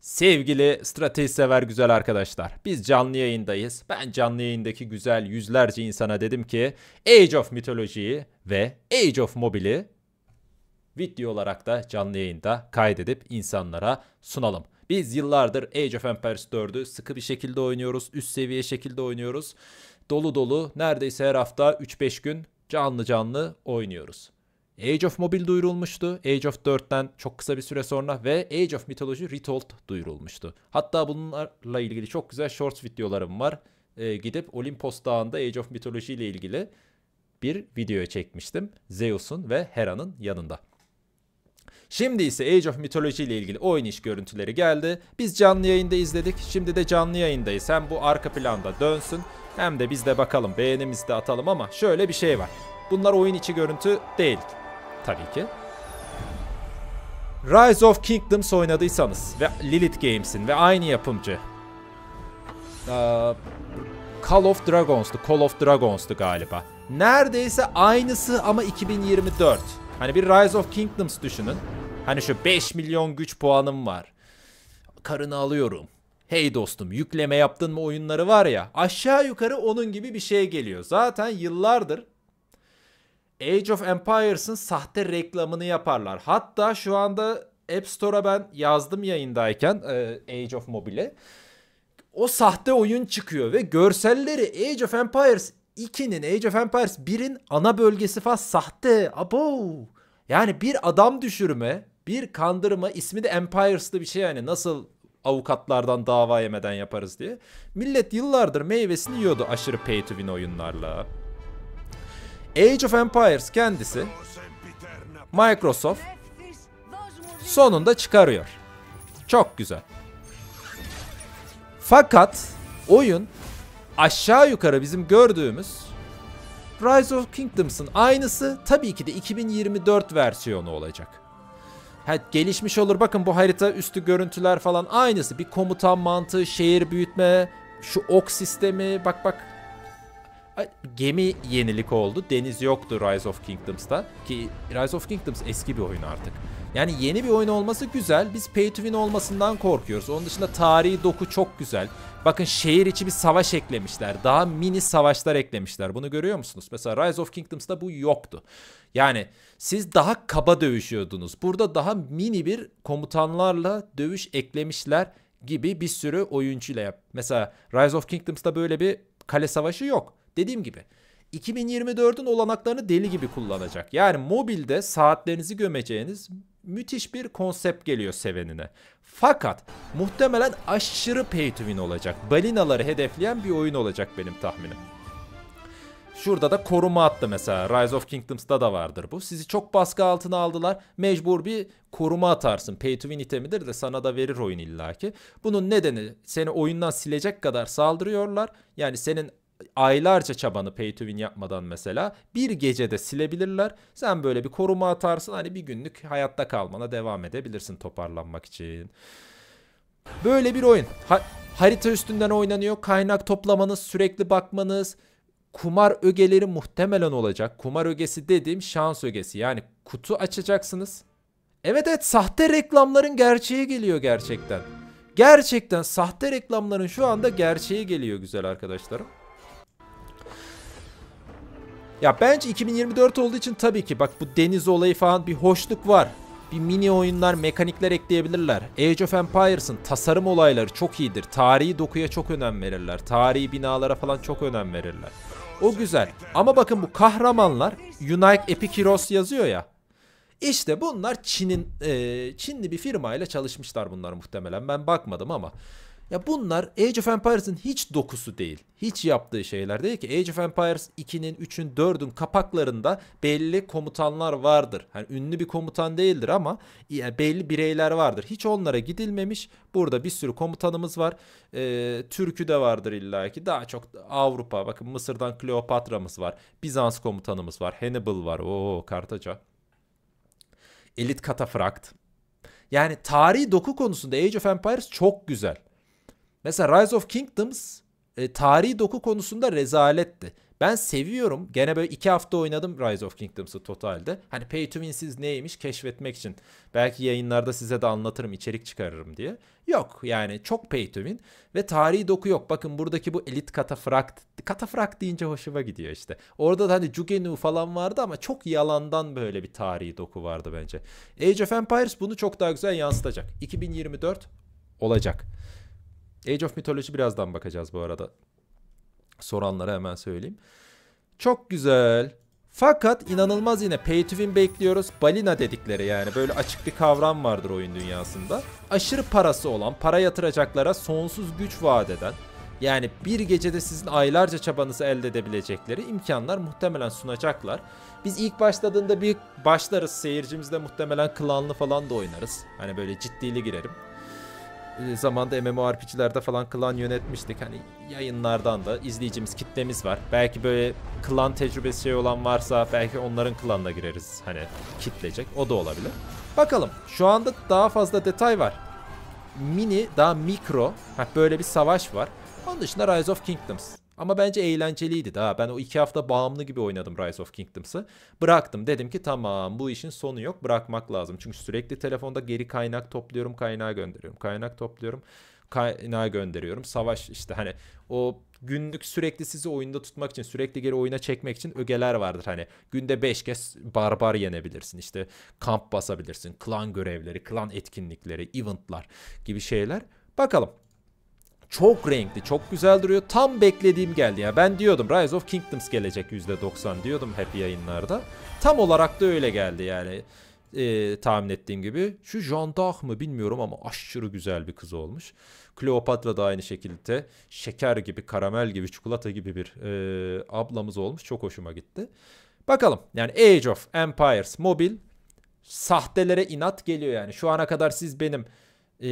Sevgili strateji sever güzel arkadaşlar. Biz canlı yayındayız. Ben canlı yayındaki güzel yüzlerce insana dedim ki Age of Mythology'yi ve Age of Mobile'i video olarak da canlı yayında kaydedip insanlara sunalım. Biz yıllardır Age of Empires 4'ü sıkı bir şekilde oynuyoruz. Üst seviye şekilde oynuyoruz. Dolu dolu neredeyse her hafta 3-5 gün canlı canlı oynuyoruz. Age of Mobile duyurulmuştu. Age of 4'ten çok kısa bir süre sonra ve Age of Mythology Retold duyurulmuştu. Hatta bunlarla ilgili çok güzel short videolarım var. E, gidip Olimpos Dağı'nda Age of Mythology ile ilgili bir video çekmiştim. Zeus'un ve Hera'nın yanında. Şimdi ise Age of Mythology ile ilgili oynayış görüntüleri geldi. Biz canlı yayında izledik. Şimdi de canlı yayındayız. Hem bu arka planda dönsün hem de biz de bakalım beğenimizi de atalım ama şöyle bir şey var. Bunlar oyun içi görüntü değil tabii ki. Rise of Kingdoms oynadıysanız ve Lilith Games'in ve aynı yapımcı Call of Dragons'tu, Call of Dragons'tu galiba. Neredeyse aynısı ama 2024. Hani bir Rise of Kingdoms düşünün. Hani şu 5 milyon güç puanım var. Karını alıyorum. Hey dostum yükleme yaptın mı oyunları var ya aşağı yukarı onun gibi bir şey geliyor. Zaten yıllardır Age of Empires'ın sahte reklamını yaparlar. Hatta şu anda App Store'a ben yazdım yayındayken e, Age of Mobile. O sahte oyun çıkıyor ve görselleri Age of Empires 2'nin, Age of Empires 1'in ana bölgesi falan sahte. Abo! Yani bir adam düşürme, bir kandırma ismi de Empires'lı bir şey yani nasıl avukatlardan dava yemeden yaparız diye. Millet yıllardır meyvesini yiyordu aşırı pay to win oyunlarla. Age of Empires kendisi Microsoft sonunda çıkarıyor. Çok güzel. Fakat oyun aşağı yukarı bizim gördüğümüz Rise of Kingdoms'ın aynısı tabii ki de 2024 versiyonu olacak. Ha, gelişmiş olur bakın bu harita üstü görüntüler falan aynısı. Bir komutan mantığı, şehir büyütme, şu ok sistemi bak bak gemi yenilik oldu. Deniz yoktu Rise of Kingdoms'ta. Ki Rise of Kingdoms eski bir oyun artık. Yani yeni bir oyun olması güzel. Biz pay to win olmasından korkuyoruz. Onun dışında tarihi doku çok güzel. Bakın şehir içi bir savaş eklemişler. Daha mini savaşlar eklemişler. Bunu görüyor musunuz? Mesela Rise of Kingdoms'ta bu yoktu. Yani siz daha kaba dövüşüyordunuz. Burada daha mini bir komutanlarla dövüş eklemişler gibi bir sürü oyuncuyla yap. Mesela Rise of Kingdoms'ta böyle bir kale savaşı yok. Dediğim gibi 2024'ün olanaklarını deli gibi kullanacak. Yani mobilde saatlerinizi gömeceğiniz müthiş bir konsept geliyor sevenine. Fakat muhtemelen aşırı pay to win olacak. Balinaları hedefleyen bir oyun olacak benim tahminim. Şurada da koruma attı mesela. Rise of Kingdoms'ta da vardır bu. Sizi çok baskı altına aldılar. Mecbur bir koruma atarsın. Pay to win itemidir de sana da verir oyun illaki. Bunun nedeni seni oyundan silecek kadar saldırıyorlar. Yani senin aylarca çabanı pay to win yapmadan mesela bir gecede silebilirler. Sen böyle bir koruma atarsın hani bir günlük hayatta kalmana devam edebilirsin toparlanmak için. Böyle bir oyun. Ha harita üstünden oynanıyor. Kaynak toplamanız, sürekli bakmanız, kumar ögeleri muhtemelen olacak. Kumar ögesi dediğim şans ögesi. Yani kutu açacaksınız. Evet evet sahte reklamların gerçeği geliyor gerçekten. Gerçekten sahte reklamların şu anda gerçeği geliyor güzel arkadaşlarım. Ya bence 2024 olduğu için tabii ki bak bu deniz olayı falan bir hoşluk var. Bir mini oyunlar, mekanikler ekleyebilirler. Age of Empires'ın tasarım olayları çok iyidir. Tarihi dokuya çok önem verirler. Tarihi binalara falan çok önem verirler. O güzel. Ama bakın bu kahramanlar Unite Epic Heroes yazıyor ya. İşte bunlar Çin'in e, Çinli bir firmayla çalışmışlar bunlar muhtemelen. Ben bakmadım ama ya bunlar Age of Empires'ın hiç dokusu değil. Hiç yaptığı şeyler değil ki. Age of Empires 2'nin, 3'ün, 4'ün kapaklarında belli komutanlar vardır. Hani ünlü bir komutan değildir ama belli bireyler vardır. Hiç onlara gidilmemiş. Burada bir sürü komutanımız var. Ee, Türk'ü de vardır illaki. Daha çok Avrupa. Bakın Mısır'dan Kleopatra'mız var. Bizans komutanımız var. Hannibal var. Oo Kartaca. Elit Katafrakt. Yani tarihi doku konusunda Age of Empires çok güzel. Mesela Rise of Kingdoms e, tarihi doku konusunda rezaletti. Ben seviyorum. Gene böyle iki hafta oynadım Rise of Kingdoms'ı totalde. Hani pay to win'siz neymiş keşfetmek için. Belki yayınlarda size de anlatırım, içerik çıkarırım diye. Yok yani çok pay to win ve tarihi doku yok. Bakın buradaki bu elit katafrakt. Katafrakt deyince hoşuma gidiyor işte. Orada da hani Jugenu falan vardı ama çok yalandan böyle bir tarihi doku vardı bence. Age of Empires bunu çok daha güzel yansıtacak. 2024 olacak. Age of Mythology birazdan bakacağız bu arada. Soranlara hemen söyleyeyim. Çok güzel. Fakat inanılmaz yine pay to win bekliyoruz. Balina dedikleri yani böyle açık bir kavram vardır oyun dünyasında. Aşırı parası olan, para yatıracaklara sonsuz güç vaat eden, yani bir gecede sizin aylarca çabanızı elde edebilecekleri imkanlar muhtemelen sunacaklar. Biz ilk başladığında bir başlarız seyircimizde muhtemelen klanlı falan da oynarız. Hani böyle ciddili girerim. E, zamanda MMORPG'lerde falan klan yönetmiştik. Hani yayınlardan da izleyicimiz, kitlemiz var. Belki böyle klan tecrübesi şey olan varsa belki onların klanına gireriz. Hani kitleyecek. O da olabilir. Bakalım. Şu anda daha fazla detay var. Mini, daha mikro. Heh, böyle bir savaş var. Onun dışında Rise of Kingdoms. Ama bence eğlenceliydi daha. Ben o iki hafta bağımlı gibi oynadım Rise of Kingdoms'ı. Bıraktım dedim ki tamam bu işin sonu yok bırakmak lazım. Çünkü sürekli telefonda geri kaynak topluyorum kaynağa gönderiyorum. Kaynak topluyorum kaynağa gönderiyorum. Savaş işte hani o günlük sürekli sizi oyunda tutmak için sürekli geri oyuna çekmek için ögeler vardır. Hani günde 5 kez barbar yenebilirsin işte kamp basabilirsin klan görevleri klan etkinlikleri eventlar gibi şeyler bakalım. Çok renkli, çok güzel duruyor. Tam beklediğim geldi ya. Ben diyordum Rise of Kingdoms gelecek %90 diyordum hep yayınlarda. Tam olarak da öyle geldi yani. Ee, tahmin ettiğim gibi. Şu Jean mı bilmiyorum ama aşırı güzel bir kız olmuş. Kleopatra da aynı şekilde şeker gibi, karamel gibi, çikolata gibi bir e, ablamız olmuş. Çok hoşuma gitti. Bakalım yani Age of Empires mobil sahtelere inat geliyor yani. Şu ana kadar siz benim e,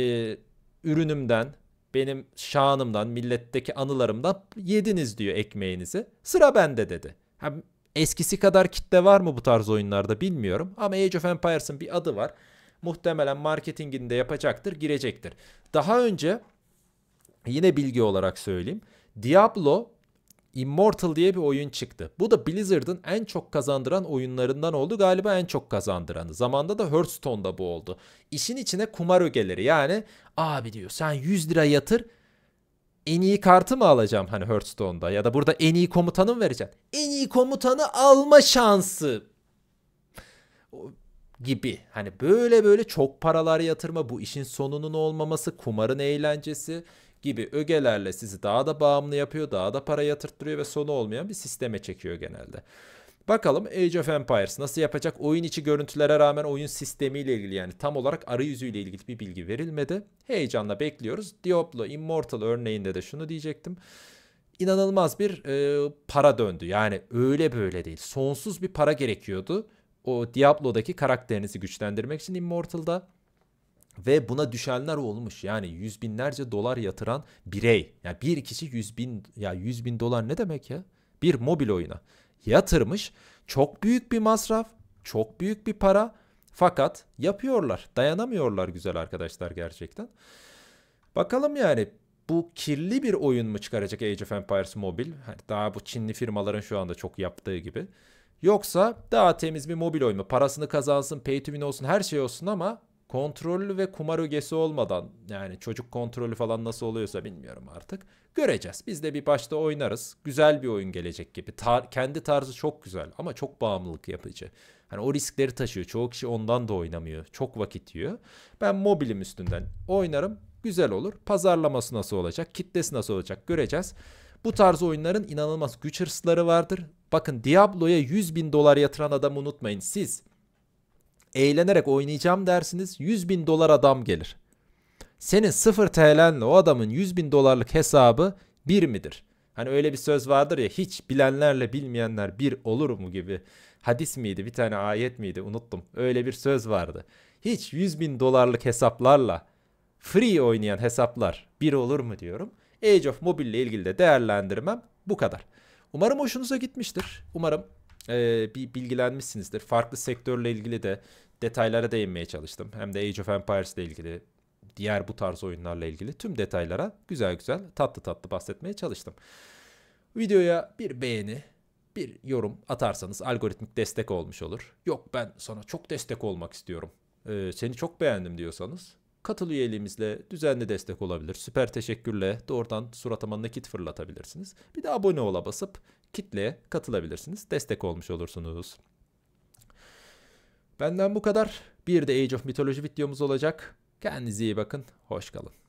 ürünümden benim şanımdan, milletteki anılarımdan yediniz diyor ekmeğinizi. Sıra bende dedi. Hem eskisi kadar kitle var mı bu tarz oyunlarda bilmiyorum. Ama Age of Empires'ın bir adı var. Muhtemelen marketinginde yapacaktır, girecektir. Daha önce yine bilgi olarak söyleyeyim. Diablo Immortal diye bir oyun çıktı. Bu da Blizzard'ın en çok kazandıran oyunlarından oldu. Galiba en çok kazandıranı. Zamanda da Hearthstone'da bu oldu. İşin içine kumar ögeleri yani abi diyor sen 100 lira yatır en iyi kartı mı alacağım hani Hearthstone'da ya da burada en iyi komutanı mı vereceğim? En iyi komutanı alma şansı gibi. Hani böyle böyle çok paralar yatırma, bu işin sonunun olmaması, kumarın eğlencesi, gibi ögelerle sizi daha da bağımlı yapıyor, daha da para yatırttırıyor ve sonu olmayan bir sisteme çekiyor genelde. Bakalım Age of Empires nasıl yapacak? Oyun içi görüntülere rağmen oyun sistemiyle ilgili yani tam olarak arayüzüyle ilgili bir bilgi verilmedi. Heyecanla bekliyoruz. Diablo Immortal örneğinde de şunu diyecektim. İnanılmaz bir e, para döndü. Yani öyle böyle değil. Sonsuz bir para gerekiyordu. O Diablo'daki karakterinizi güçlendirmek için Immortal'da ve buna düşenler olmuş. Yani yüz binlerce dolar yatıran birey. Yani bir kişi yüz bin, ya yüz bin dolar ne demek ya? Bir mobil oyuna yatırmış. Çok büyük bir masraf, çok büyük bir para. Fakat yapıyorlar, dayanamıyorlar güzel arkadaşlar gerçekten. Bakalım yani bu kirli bir oyun mu çıkaracak Age of Empires Mobile? Hani daha bu Çinli firmaların şu anda çok yaptığı gibi. Yoksa daha temiz bir mobil oyun mu? Parasını kazansın, pay to win olsun, her şey olsun ama kontrollü ve kumar ögesi olmadan yani çocuk kontrolü falan nasıl oluyorsa bilmiyorum artık. Göreceğiz. Biz de bir başta oynarız. Güzel bir oyun gelecek gibi. Tar kendi tarzı çok güzel ama çok bağımlılık yapıcı. Hani o riskleri taşıyor. Çoğu kişi ondan da oynamıyor. Çok vakit yiyor. Ben mobilim üstünden oynarım. Güzel olur. Pazarlaması nasıl olacak? Kitlesi nasıl olacak? Göreceğiz. Bu tarz oyunların inanılmaz güç hırsları vardır. Bakın Diablo'ya 100 bin dolar yatıran adam unutmayın. Siz eğlenerek oynayacağım dersiniz 100 bin dolar adam gelir. Senin 0 TL'nle o adamın 100 bin dolarlık hesabı bir midir? Hani öyle bir söz vardır ya hiç bilenlerle bilmeyenler bir olur mu gibi. Hadis miydi bir tane ayet miydi unuttum. Öyle bir söz vardı. Hiç 100 bin dolarlık hesaplarla free oynayan hesaplar bir olur mu diyorum. Age of Mobile ile ilgili de değerlendirmem bu kadar. Umarım hoşunuza gitmiştir. Umarım e, bir bilgilenmişsinizdir. Farklı sektörle ilgili de detaylara değinmeye çalıştım. Hem de Age of Empires ile ilgili diğer bu tarz oyunlarla ilgili tüm detaylara güzel güzel tatlı tatlı bahsetmeye çalıştım. Videoya bir beğeni, bir yorum atarsanız algoritmik destek olmuş olur. Yok ben sana çok destek olmak istiyorum. Ee, seni çok beğendim diyorsanız katıl üyeliğimizle düzenli destek olabilir. Süper teşekkürle doğrudan suratıma nakit fırlatabilirsiniz. Bir de abone ola basıp kitleye katılabilirsiniz. Destek olmuş olursunuz. Benden bu kadar. Bir de Age of Mythology videomuz olacak. Kendinize iyi bakın. Hoş kalın.